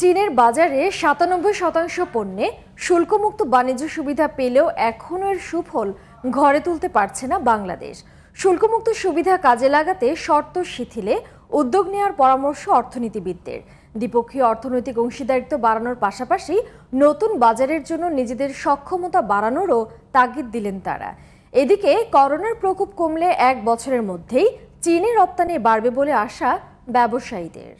চীনের বাজারে সাতানব্বই শতাংশ পণ্যে শুল্কমুক্ত বাণিজ্য সুবিধা পেলেও এখনও এর সুফল ঘরে তুলতে পারছে না বাংলাদেশ শুল্কমুক্ত সুবিধা কাজে লাগাতে শর্ত শিথিলে উদ্যোগ নেওয়ার পরামর্শ অর্থনীতিবিদদের দ্বিপক্ষীয় অর্থনৈতিক অংশীদারিত্ব বাড়ানোর পাশাপাশি নতুন বাজারের জন্য নিজেদের সক্ষমতা বাড়ানোরও তাগিদ দিলেন তারা এদিকে করোনার প্রকোপ কমলে এক বছরের মধ্যেই চীনে রপ্তানি বাড়বে বলে আশা ব্যবসায়ীদের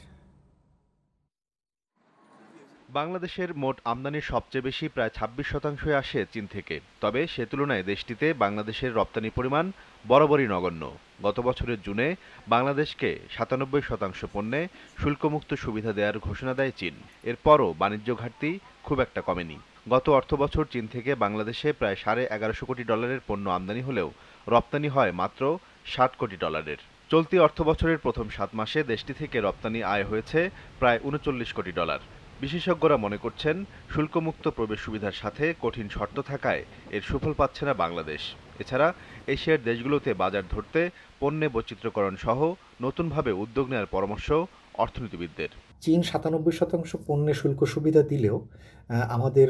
বাংলাদেশের মোট আমদানির সবচেয়ে বেশি প্রায় ছাব্বিশ শতাংশই আসে চীন থেকে তবে সে তুলনায় দেশটিতে বাংলাদেশের রপ্তানি পরিমাণ বরাবরই নগণ্য গত বছরের জুনে বাংলাদেশকে সাতানব্বই শতাংশ পণ্যে শুল্কমুক্ত সুবিধা দেওয়ার ঘোষণা দেয় চীন এরপরও বাণিজ্য ঘাটতি খুব একটা কমেনি গত অর্থ বছর চীন থেকে বাংলাদেশে প্রায় সাড়ে এগারোশো কোটি ডলারের পণ্য আমদানি হলেও রপ্তানি হয় মাত্র ষাট কোটি ডলারের চলতি অর্থ বছরের প্রথম সাত মাসে দেশটি থেকে রপ্তানি আয় হয়েছে প্রায় উনচল্লিশ কোটি ডলার বিশেষজ্ঞরা মনে করছেন শুল্কমুক্ত প্রবেশ সুবিধার সাথে কঠিন শর্ত থাকায় এর সুফল পাচ্ছে না বাংলাদেশ এছাড়া এশিয়ার দেশগুলোতে বাজার ধরতে পণ্য বৈচিত্র্যকরণ সহ নতুনভাবে উদ্যোগ নেওয়ার পরামর্শ অর্থনীতিবিদদের চীন সাতানব্বই শতাংশ পণ্যে শুল্ক সুবিধা দিলেও আমাদের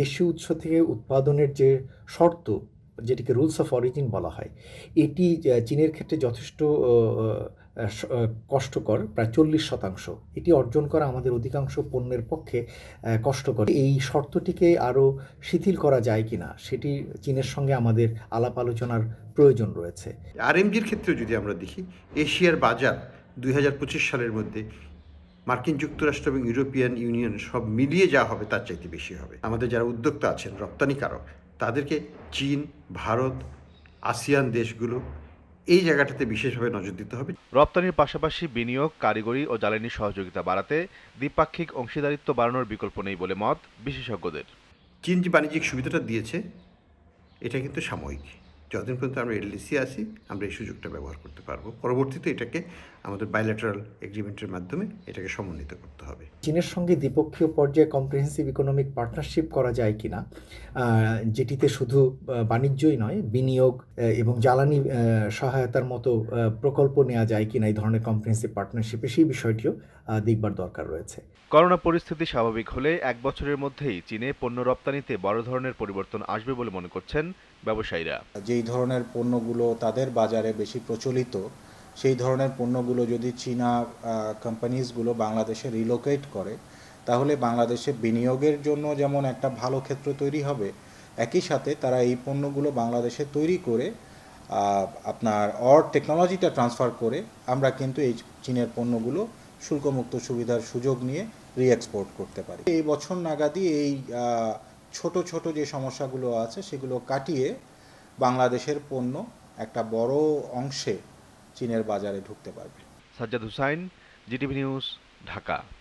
দেশীয় উৎস থেকে উৎপাদনের যে শর্ত যেটিকে রুলস অফ অরিজিন বলা হয় এটি চীনের ক্ষেত্রে যথেষ্ট কষ্টকর প্রায় চল্লিশ শতাংশ এটি অর্জন করা আমাদের অধিকাংশ পণ্যের পক্ষে কষ্টকর এই শর্তটিকে আরও শিথিল করা যায় কি না সেটি চীনের সঙ্গে আমাদের আলাপ আলোচনার প্রয়োজন রয়েছে আর এমজির ক্ষেত্রে যদি আমরা দেখি এশিয়ার বাজার দুই সালের মধ্যে মার্কিন যুক্তরাষ্ট্র এবং ইউরোপিয়ান ইউনিয়ন সব মিলিয়ে যা হবে তার চাইতে বেশি হবে আমাদের যারা উদ্যোক্তা আছেন রপ্তানিকারক তাদেরকে চীন ভারত আসিয়ান দেশগুলো এই জায়গাটাতে বিশেষভাবে নজর দিতে হবে রপ্তানির পাশাপাশি বিনিয়োগ কারিগরি ও জ্বালানি সহযোগিতা বাড়াতে দ্বিপাক্ষিক অংশীদারিত্ব বাড়ানোর বিকল্প নেই বলে মত বিশেষজ্ঞদের চীন যে বাণিজ্যিক সুবিধাটা দিয়েছে এটা কিন্তু সাময়িক যতদিন পর্যন্ত আমরা এলডিসি আসি আমরা এই সুযোগটা ব্যবহার করতে পারবো পরবর্তীতে এটাকে আমাদের বায়োলেটারাল এগ্রিমেন্টের মাধ্যমে এটাকে সমন্বিত করতে হবে চীনের সঙ্গে দ্বিপক্ষীয় পর্যায়ে কম্প্রিহেন্সিভ ইকোনমিক পার্টনারশিপ করা যায় কিনা যেটিতে শুধু বাণিজ্যই নয় বিনিয়োগ এবং জ্বালানি সহায়তার মতো প্রকল্প নেওয়া যায় কিনা এই ধরনের কম্প্রিহেন্সিভ পার্টনারশিপে সেই বিষয়টিও দেখবার দরকার রয়েছে করোনা পরিস্থিতি স্বাভাবিক হলে এক বছরের মধ্যেই চীনে পণ্য রপ্তানিতে বড় ধরনের পরিবর্তন আসবে বলে মনে করছেন ব্যবসায়ীরা যেই ধরনের পণ্যগুলো তাদের বাজারে বেশি প্রচলিত সেই ধরনের পণ্যগুলো যদি চীনা কোম্পানিজগুলো বাংলাদেশে রিলোকেট করে তাহলে বাংলাদেশে বিনিয়োগের জন্য যেমন একটা ভালো ক্ষেত্র তৈরি হবে একই সাথে তারা এই পণ্যগুলো বাংলাদেশে তৈরি করে আপনার অর টেকনোলজিটা ট্রান্সফার করে আমরা কিন্তু এই চীনের পণ্যগুলো শুল্কমুক্ত সুবিধার সুযোগ নিয়ে রিএক্সপোর্ট করতে পারি এই বছর নাগাদই এই ছোট ছোট যে সমস্যাগুলো আছে সেগুলো কাটিয়ে বাংলাদেশের পণ্য একটা বড় অংশে চীনের বাজারে ঢুকতে পারবে সাজ্জাদ হুসাইন জিটিভি নিউজ ঢাকা